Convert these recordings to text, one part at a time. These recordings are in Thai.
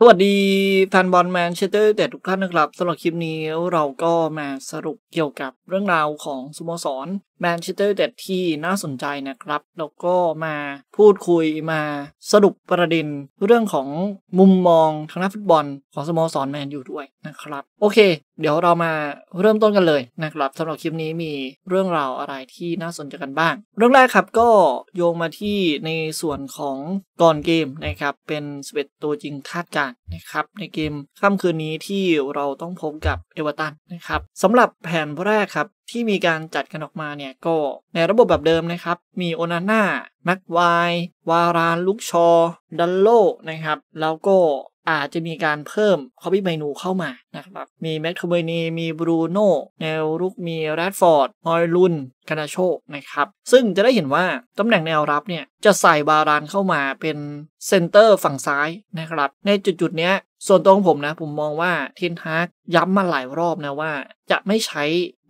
สวัสดีแฟนบอลแมนเชสเตอร์แต่ทุกท่านนะครับสำหรับคลิปนี้เราก็มาสรุปเกี่ยวกับเรื่องราวของสโมสรแมนเชสเตอร์เต็ดที่น่าสนใจนะครับแล้วก็มาพูดคุยมาสรุปประเด็นเรื่องของมุมมองทางด้านฟุตบอลของสโมสรแมนอยู่ด้วยนะครับ โอเค เดี๋ยวเรามาเริ่มต้นกันเลยนะครับสำหรับคลิปนี้มีเรื่องราวอะไรที่น่าสนใจกันบ้าง เรื่องแรกครับก็โยงมาที่ในส่วนของก่อนเกมนะครับเป็นสเวตตัวจริงคาดการนะครับในเกมค่ำคืนนี้ที่เราต้องพบกับเอเวอร์ตันนะครับสำหรับแผนแรกครับที่มีการจัดกันออกมาเนี่ยก็ในระบบแบบเดิมนะครับ มีโอนาน่าแม็กวายวารานลุกชอ ดัลโลนะครับ แล้วก็อาจจะมีการเพิ่มคอบี้เมนูเข้ามานะครับ มีแม็กโทเมนีมีบรูโน่ แนวรุกมีแรดฟอร์ดฮอยลุนคานาโชกนะครับ ซึ่งจะได้เห็นว่าตำแหน่งแนวรับเนี่ยจะใส่บารานเข้ามาเป็นเซนเตอร์ฝั่งซ้ายนะครับ ในจุดๆ เนี้ย ส่วนตัวของผมนะผมมองว่าเทนฮากย้ำมาหลายรอบนะว่าจะไม่ใช้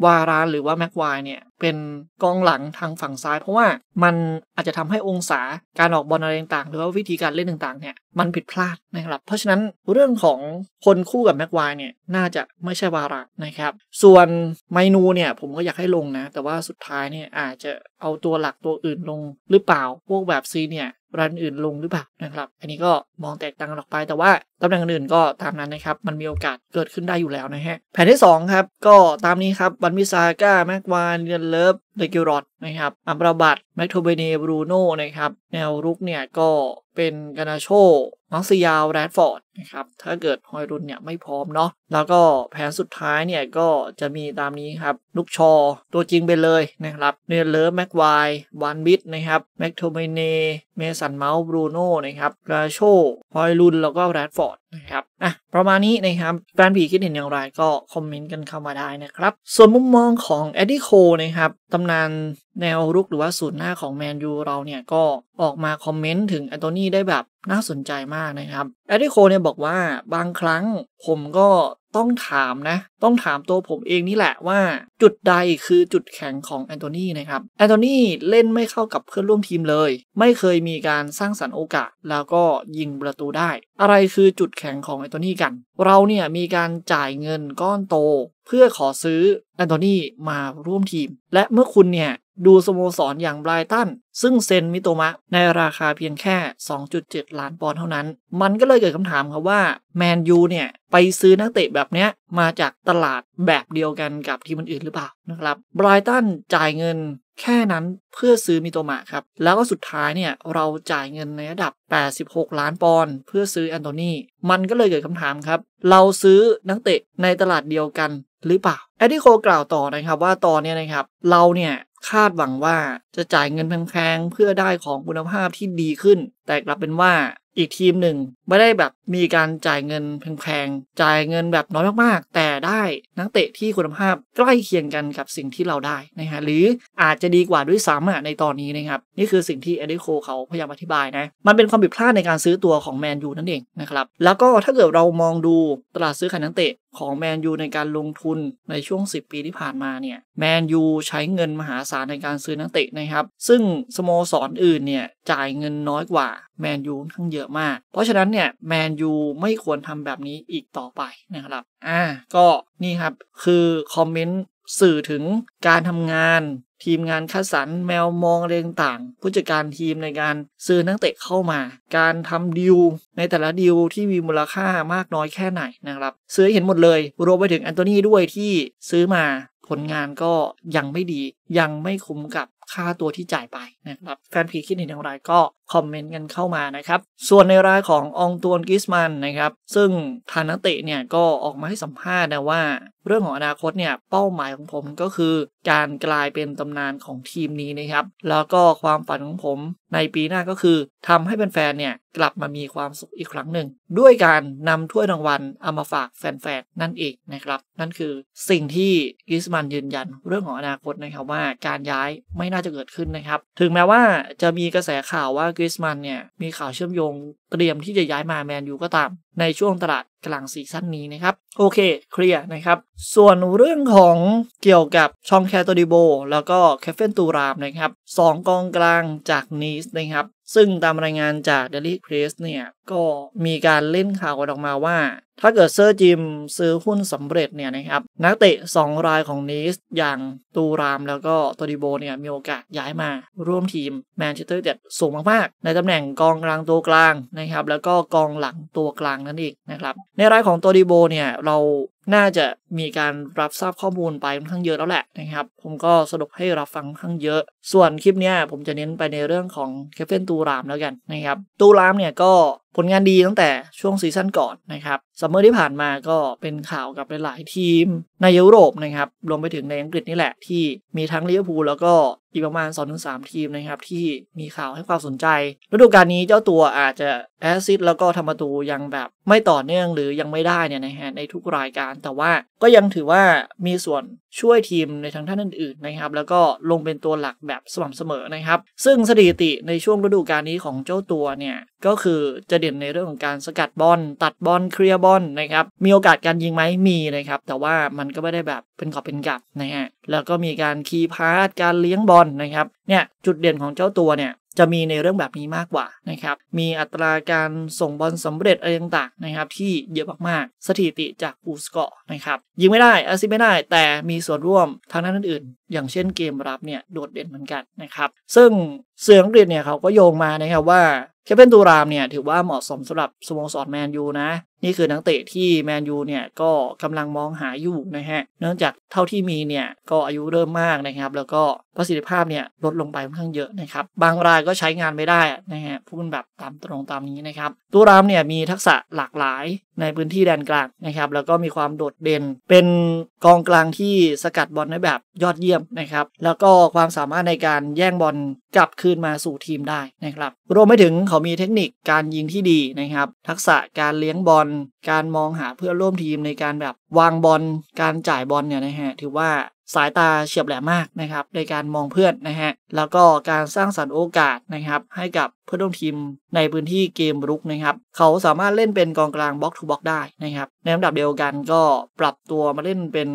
วารานหรือว่าแม็กวายเนี่ยเป็นกองหลังทางฝั่งซ้าย เพราะว่ามันอาจจะทำให้องศาการออกบอลอะไรต่างๆ หรือว่าวิธีการเล่นต่างๆเนี่ยมันผิดพลาดนะครับ เพราะฉะนั้นเรื่องของคนคู่กับแม็กไวเนี่ยน่าจะไม่ใช่วาระนะครับ ส่วนไมนูเนี่ยผมก็อยากให้ลงนะ แต่ว่าสุดท้ายเนี่ยอาจจะเอาตัวหลักตัวอื่นลงหรือเปล่าพวกแบบซีเนี่ยร้านอื่นลงหรือเปล่านะครับ อันนี้ก็มองแตกต่างกันออกไปแต่ว่าตำแหน่งอื่นก็ตามนั้นนะครับ มันมีโอกาสเกิดขึ้นได้อยู่แล้วนะฮะ แผนที่2ครับ ก็ตามนี้ครับ วันมิซาก้าแม็กวานเรียนเลิฟเดกิรอตนะครับ อัมราบัตแมทโทเบเนบรูโน่นะครับแนวรุกเนี่ยก็เป็นกานาโชมังียาวแรดฟอร์ดนะครับถ้าเกิดฮอยรุนเนี่ยไม่พร้อมเนาะแล้วก็แผนสุดท้ายเนี่ยก็จะมีตามนี้ครับลูกชอตัวจริงไปเลยนะครับเนเลอร์แม็กไววานบิดนะครับแม็กโทเบเนเมสันเมาส์บรูโน่นะครับกาโชฮอยรุนแล้วก็แรดฟอร์ดนะครับอ่ะประมาณนี้นะครับแฟนผีคิดเห็นอย่างไรก็คอมเมนต์กันเข้ามาได้นะครับ ส่วนมุมมองของแอดดี้โคนะครับ ตำนานแนวรุกหรือว่าสูตรหน้าของแมนยูเราเนี่ยก็ออกมาคอมเมนต์ถึงแอนโทนีได้แบบน่าสนใจมากนะครับแอดดิโคเนี่ยบอกว่าบางครั้งผมก็ต้องถามนะ ต้องถามตัวผมเองนี่แหละว่า จุดใดคือจุดแข็งของแอนโทนีนะครับ แอนโทนีเล่นไม่เข้ากับเพื่อนร่วมทีมเลยไม่เคยมีการสร้างสรรค์โอกาส แล้วก็ยิงประตูได้ อะไรคือจุดแข็งของแอนโทนีกันเราเนี่ยมีการจ่ายเงินก้อนโต เพื่อขอซื้อแอนโทนีมาร่วมทีมและเมื่อคุณเนี่ยดูสโมสรออย่างไบรตันซึ่งเซ็นมิโตมะ ในราคาเพียงแค่ 2.7 ล้านปอนด์เท่านั้น มันก็เลยเกิดคำถามครับว่าแมนยูเนี่ย ไปซื้อนักเตะแบบเนี้ยมาจากตลาดแบบเดียวกันกับทีมอื่นหรือเปล่านะครับไบรตันจ่ายเงินแค่นั้นเพื่อซื้อมิโตมะครับ แล้วก็สุดท้ายเนี่ย เราจ่ายเงินในระดับ 86 ล้านปอนด์เพื่อซื้อแอนโทนีมันก็เลยเกิดคำถามครับ เราซื้อนักเตะในตลาดเดียวกัน หรือเปล่าแอดดิโคกล่าวต่อนะครับว่าตอนนี้นะครับเราเนี่ยคาดหวังว่าจะจ่ายเงินแพงๆ เพื่อได้ของคุณภาพที่ดีขึ้น แต่กลับเป็นว่าอีกทีมหนึ่ง ไม่ได้แบบมีการจ่ายเงินแพงๆ จ่ายเงินแบบน้อยมากๆ แต่ได้นักเตะที่คุณภาพใกล้เคียงกันกับสิ่งที่เราได้นะฮะหรืออาจจะดีกว่าด้วยซ้ำในตอนนี้นะครับนี่คือสิ่งที่เอเดโคเขาพยายามอธิบายนะมันเป็นความผิดพลาดในการซื้อตัวของแมนยูนั่นเองนะครับแล้วก็ถ้าเกิดเรามองดูตลาดซื้อขายนักเตะของแมนยูในการลงทุนในช่วง 10 ปีที่ผ่านมาเนี่ยแมนยูใช้เงินมหาศาลในการซื้อนักเตะนะครับ ซึ่งสโมสรออื่นเนี่ยจ่ายเงินน้อยกว่าแมนยูทั้งเยอะมาก เพราะฉะนั้นเนี่ยแมนยูไม่ควรทำแบบนี้อีกต่อไปนะครับอ่าก็นี่ครับ คือคอมเมนต์สื่อถึงการทำงานทีมงานคัดสรรแมวมองเรื่องต่างผู้จัดการทีมในการซื้อนักเตะเข้ามา การทำดิวในแต่ละดิวที่มีมูลค่ามากน้อยแค่ไหนนะครับ ซื้อเห็นหมดเลย รวมไปถึงแอนโทนีด้วยที่ซื้อมาผลงานก็ยังไม่ดี ยังไม่คุ้มกับค่าตัวที่จ่ายไปนะครับแฟนพีคิดเห็นอย่างไรก็คอมเมนต์กันเข้ามานะครับ ส่วนในรายขององตวนกิสมันนะครับ ซึ่งทานาเตเนี่ยก็ออกมาให้สัมภาษณ์นะว่า เรื่องของอนาคตเนี่ยเป้าหมายของผมก็คือการกลายเป็นตำนานของทีมนี้นะครับ แล้วก็ความฝันของผมในปีหน้าก็คือทำให้แฟนๆเนี่ยกลับมามีความสุขอีกครั้งหนึ่ง ด้วยการนำถ้วยรางวัลเอามาฝากแฟนๆนั่นเองนะครับ นั่นคือสิ่งที่กิสมันยืนยัน เรื่องของอนาคตนะครับว่า การย้ายไม่น่าจะเกิดขึ้นนะครับ ถึงแม้ว่าจะมีกระแสข่าวว่ากริสมันเนี่ย มีข่าวเชื่อมโยงเตรียมที่จะย้ายมาแมนยูก็ตามในช่วงตลาดกลางซีซั่นนี้นะครับ โอเคเคลียร์นะครับ ส่วนเรื่องของเกี่ยวกับชองแคโตดิโบ แล้วก็แคฟเฟนตูรามนะครับสองกองกลางจากนีสนะครับ ซึ่งตามรายงานจากเดลี่เพรสเนี่ยก็มีการเล่นข่าวออกมาว่า ถ้าเกิดเซอร์จิมซื้อหุ้นสำเร็จเนี่ยนะครับนักเตะ2รายของนีสอย่างตูราม แล้วก็ตดิโบเนี่ยมีโอกาสย้ายมาร่วมทีมแมนเชสเตอร์เด็ดสูงมากๆ ในตำแหน่งกองกลาง ตัวกลางนะครับแล้วก็กองหลังตัวกลางนั่นเองนะครับในรายของตัวดีโบเนี่ยเราน่าจะมีการรับทราบข้อมูลไปค่อนข้างเยอะแล้วแหละนะครับ ผมก็สรุปให้รับฟังค่อนข้างเยอะ ส่วนคลิปนี้ผมจะเน้นไปในเรื่องของเคฟเฟนตูรามแล้วกันนะครับตูรามเนี่ยก็ผลงานดีตั้งแต่ช่วงซีซั่นก่อนนะครับซัมเมอร์ที่ผ่านมาก็เป็นข่าวกับหลายทีมในยุโรปนะครับ รวมไปถึงในอังกฤษนี่แหละ ที่มีทั้งลิเวอร์พูลแล้วก็อีกประมาณ 2-3 ทีมนะครับที่มีข่าวให้ความสนใจฤดูกาลนี้เจ้าตัวอาจจะแอซิดแล้วก็ทำประตูยังแบบไม่ต่อเนื่องหรือยังไม่ได้เนี่ยนะฮะในทุกรายการแต่ว่าก็ยังถือว่ามีส่วนช่วยทีมในทางท่านอื่นๆนะครับ แล้วก็ลงเป็นตัวหลักแบบสม่ำเสมอนะครับ ซึ่งสถิติในช่วงฤดูกาลนี้ของเจ้าตัวเนี่ยก็คือจะเด่นในเรื่องของการสกัดบอล ตัดบอลเคลียร์บอลนะครับมีโอกาสการยิงไหมมีนะครับแต่ว่ามันก็ไม่ได้แบบเป็นขอบเป็นกับนะฮะแล้วก็มีการคีย์พาสการเลี้ยงบอลนะครับเนี่ยจุดเด่นของเจ้าตัวเนี่ยจะมีในเรื่องแบบนี้มากกว่านะครับ มีอัตราการส่งบอลสำเร็จอะไรต่างๆนะครับ ที่เยอะมากๆ สถิติจากอูสกอนะครับ ยิงไม่ได้อาซิไม่ได้แต่มีส่วนร่วมทางด้านอื่นอย่างเช่นเกมรับเนี่ยโดดเด่นเหมือนกันนะครับ ซึ่งเสื่ออังกฤษเนี่ยเขาก็โยงมานะครับว่าแคปเปนตูรามเนี่ยถือว่าเหมาะสมสำหรับสโมสรแมนยูนะ นี่คือนักเตะที่แมนยูเนี่ยก็กำลังมองหาอยู่นะฮะเนื่องจากเท่าที่มีเนี่ยก็อายุเริ่มมากนะครับ แล้วก็ประสิทธิภาพเนี่ยลดลงไปค่อนข้างเยอะนะครับ บางรายก็ใช้งานไม่ได้นะฮะพูดแบบตามตรงตามนี้นะครับตูรามเนี่ยมีทักษะหลากหลายในพื้นที่แดนกลางนะครับแล้วก็มีความโดดเด่น เป็นกองกลางที่สกัดบอลได้แบบยอดเยี่ยมนะครับแล้วก็ความสามารถในการแย่งบอลกลับคืนมาสู่ทีมได้นะครับ รวมไปถึงเขามีเทคนิคการยิงที่ดีนะครับ ทักษะการเลี้ยงบอลการมองหาเพื่อร่วมทีมในการแบบวางบอล การจ่ายบอลเนี่ยนะฮะถือว่าสายตาเฉียบแหลมมากนะครับ ในการมองเพื่อนนะฮะ แล้วก็การสร้างสรรค์โอกาสนะครับ ให้กับเพื่อนร่วมทีมในพื้นที่เกมรุกนะครับเขาสามารถเล่นเป็นกองกลางบล็อกทูบล็อกได้นะครับในลำดับเดียวกันก็ปรับตัวมาเล่นเป็น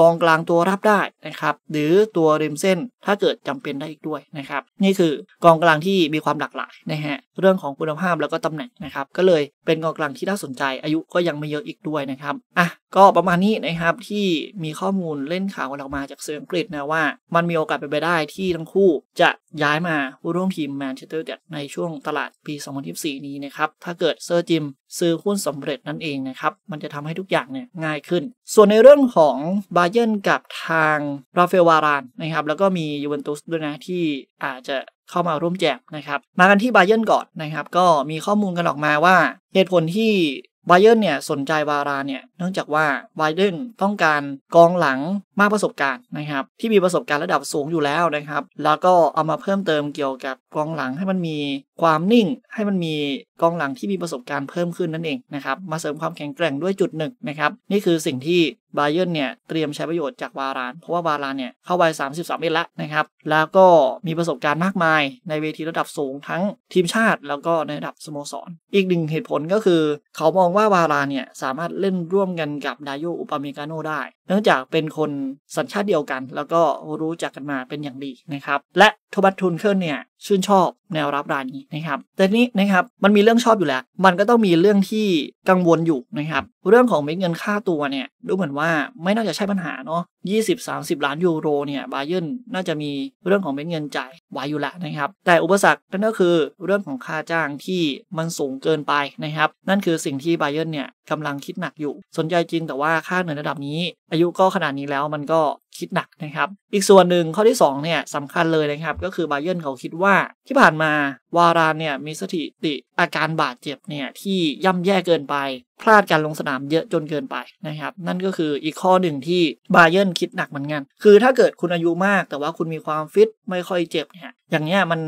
กองกลางตัวรับได้นะครับ หรือตัวริมเส้นถ้าเกิดจำเป็นได้อีกด้วยนะครับ นี่คือกองกลางที่มีความหลากหลายนะฮะเรื่องของคุณภาพแล้วก็ตำแหน่งนะครับ ก็เลยเป็นกองกลางที่น่าสนใจอายุก็ยังไม่เยอะอีกด้วยนะครับอ่ะก็ประมาณนี้นะครับ ที่มีข้อมูลเล่นข่าวกันออกมาจากเสื่ออังกฤษนะว่ามันมีโอกาสเป็นไปได้ที่ทั้งคู่จะย้ายมาร่วมทีมแมนเชสเตอร์นเด็ดในช่วงตลาดปี 2024 นี้นะครับ ถ้าเกิดเซอร์จิมซื้อหุ้นสำเร็จนั่นเองนะครับ มันจะทำให้ทุกอย่างเนี่ยง่ายขึ้น ส่วนในเรื่องของบาเยนกับทางราเฟลวารานนะครับ แล้วก็มียูเวนตุสด้วยนะที่อาจจะเข้ามาร่วมแจกนะครับมากันที่บาเยนก่อนนะครับก็มีข้อมูลกันออกมาว่าเหตุผลที่ไบเออร์เนี่ยสนใจวาราเนี่ยเนื่องจากว่าไบเดนต้องการกองหลังมากประสบการณ์นะครับ ที่มีประสบการณ์ระดับสูงอยู่แล้วนะครับ แล้วก็เอามาเพิ่มเติมเกี่ยวกับกองหลังให้มันมีความนิ่งให้มันมีกองหลังที่มีประสบการณ์เพิ่มขึ้นนั่นเองนะครับ มาเสริมความแข็งแกร่งด้วยจุดหนึ่งนะครับ นี่คือสิ่งที่บาเยอร์เนี่ย เตรียมใช้ประโยชน์จากวารานเพราะว่าวารานเนี่ย เข้าไป 33เมตรแล้วนะครับ แล้วก็มีประสบการณ์มากมายในเวทีระดับสูงทั้งทีมชาติแล้วก็ในระดับสโมสรออีกหนึ่งเหตุผลก็คือ เขามองว่าวารานเนี่ยสามารถเล่นร่วมกันกับดายโยอุปาเมกาโนได้ เนื่องจากเป็นคนสัญชาติเดียวกัน แล้วก็รู้จักกันมาเป็นอย่างดีนะครับและโทบัตทุนเคิลเนี่ยชื่นชอบแนวรับรานนี้นะครับแต่นี้นะครับ มันมีเรื่องชอบอยู่แล้ว มันก็ต้องมีเรื่องที่กังวลอยู่นะครับเรื่องของเม็ดเงินค่าตัวเนี่ยดูเหมือนว่าไม่น่าจะใช่ปัญหาเนาะ2สิบล้านยูโรเนี่ยบาเยนน่าจะมีเรื่องของเม็ดเงินจ่ายไว้อยู่แล้วนะครับแต่อุปสรรคนั่นก็คือเรื่องของค่าจ้างที่มันสูงเกินไปนะครับนั่นคือสิ่งที่บาเยนเนี่ยกำลังคิดหนักอยู่ สนใจจริงแต่ว่าค่าเหนื่อยระดับนี้ อายุก็ขนาดนี้แล้วมันก็คิดหนักนะครับ อีกส่วนหนึ่งข้อที่2เนี่ยสำคัญเลยนะครับ ก็คือบาเยนเขาคิดว่า ที่ผ่านมาวารานเนี่ยมีสถิติอาการบาดเจ็บเนี่ย ที่ย่ำแย่เกินไปพลาดการลงสนามเยอะจนเกินไปนะครับ นั่นก็คืออีกข้อหนึ่งที่บาเยนคิดหนักเหมือนกันคือถ้าเกิดคุณอายุมาก แต่ว่าคุณมีความฟิตไม่ค่อยเจ็บเนี่ยอย่างเนี้ยมัน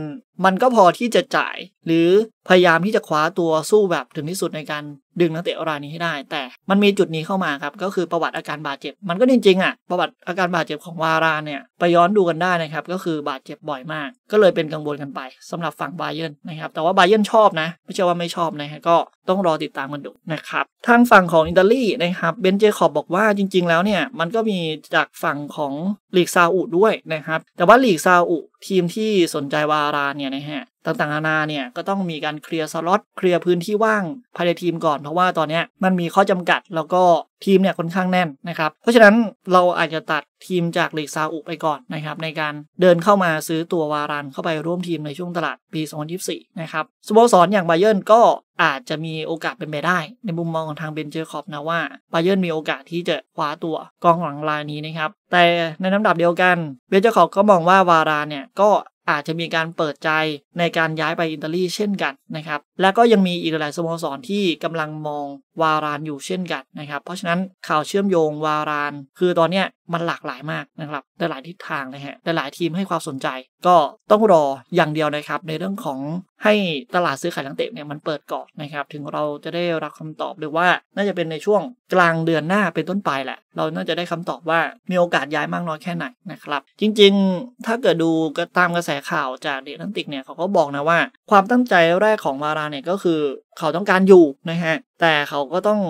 มันก็พอที่จะจ่าย หรือพยายามที่จะคว้าตัวสู้แบบถึงที่สุดในการดึงนักเตะรายนี้ให้ได้ แต่มันมีจุดนี้เข้ามาครับ ก็คือประวัติอาการบาดเจ็บมันก็จริงๆอ่ะประวัติอาการบาดเจ็บของวารานเนี่ยไปย้อนดูกันได้นะครับ ก็คือบาดเจ็บบ่อยมาก ก็เลยเป็นกังวลกันไป สำหรับฝั่งบาเยนนะครับ แต่ว่าบาเยนชอบนะไม่ใช่ว่าไม่ชอบนะฮะก็ต้องรอติดตามกันดูนะครับครับทางฝั่งของอิตาลีนะครับ เบนเจคอบบอกว่าจริงๆแล้วเนี่ย มันก็มีจากฝั่งของลีกซาอุด้วยนะครับ แต่ว่าลีกซาอุทีมที่สนใจวาราเนี่ยนะฮะต่างๆนานาเนี่ยก็ต้องมีการเคลียร์สล็อตเคลียร์พื้นที่ว่างภายในทีมก่อนเพราะว่าตอนนี้มันมีข้อจำกัดแล้วก็ทีมเนี่ยค่อนข้างแน่นนะครับ เพราะฉะนั้นเราอาจจะตัดทีมจากลีกซาอุไปก่อนนะครับ ในการเดินเข้ามาซื้อตัววารานเข้าไปร่วมทีมในช่วงตลาดปี 2024 นะครับสโมสรออย่างไบเยนก็อาจจะมีโอกาสเป็นไปได้ในมุมมองของทางเบนเจอร์คอปนะว่าไบเยนมีโอกาสที่จะคว้าตัวกองหลังรายนี้นะครับแต่ในลำดับเดียวกันเบนเจอร์คอปก็มองว่าวารานเนี่ยก็อาจจะมีการเปิดใจในการย้ายไปอิตาลีเช่นกันนะครับ และก็ยังมีอีกหลายสโมสรที่กำลังมองวารานอยู่เช่นกันนะครับ เพราะฉะนั้นข่าวเชื่อมโยงวาราน คือตอนเนี้ยมันหลากหลายมากนะครับหลายทิศทางนะฮะหลายทีมให้ความสนใจก็ต้องรออย่างเดียวนะครับในเรื่องของให้ตลาดซื้อขายนักเตะเนี่ยมันเปิดก่อนนะครับถึงเราจะได้รับคำตอบหรือว่าน่าจะเป็นในช่วงกลางเดือนหน้าเป็นต้นไปแหละ เราน่าจะได้คำตอบว่ามีโอกาสย้ายมากน้อยแค่ไหนนะครับ จริง ๆถ้าเกิดดูตามกระแสข่าวจากเดนติกเนี่ยเขาก็บอกนะว่าความตั้งใจแรกของวาราเนี่ยก็คือเขาต้องการอยู่นะฮะ แต่เขาก็ต้อง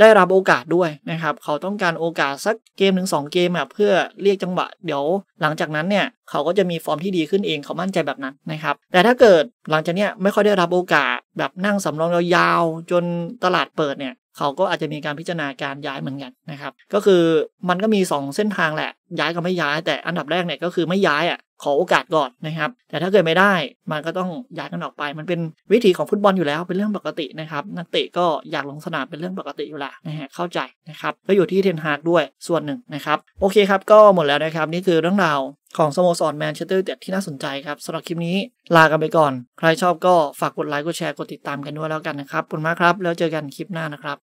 ได้รับโอกาสด้วยนะครับ เขาต้องการโอกาสสักเกมหนึ่งสองเกมแบบเพื่อเรียกจังหวะ เดี๋ยวหลังจากนั้นเนี่ย เขาก็จะมีฟอร์มที่ดีขึ้นเองเขามั่นใจแบบนั้นนะครับ แต่ถ้าเกิดหลังจากนี้ไม่ค่อยได้รับโอกาสแบบนั่งสำรองยาวๆจนตลาดเปิดเนี่ย เขาก็อาจจะมีการพิจารณาการย้ายเหมือนกันนะครับ ก็คือมันก็มี 2 เส้นทางแหละย้ายกับไม่ย้าย แต่อันดับแรกเนี่ยก็คือไม่ย้ายอ่ะขอโอกาสก่อนนะครับ แต่ถ้าเกิดไม่ได้ มันก็ต้องย้ายกันออกไป มันเป็นวิธีของฟุตบอลอยู่แล้วเป็นเรื่องปกตินะครับ นักเตะก็อยากลงสนามเป็นเรื่องปกติอยู่ละนะฮะเข้าใจนะครับ ก็อยู่ที่เทนฮากด้วยส่วนหนึ่งนะครับ โอเคครับก็หมดแล้วนะครับ นี่คือเรื่องราวของสโมสรแมนเชสเตอร์เด็ดที่น่าสนใจครับสำหรับคลิปนี้ลากันไปก่อนใครชอบก็ฝากกดไลค์กดแชร์กดติดตามกันด้วยแล้วกันนะครับขอบคุณมากครับแล้วเจอกันคลิปหน้านะครับ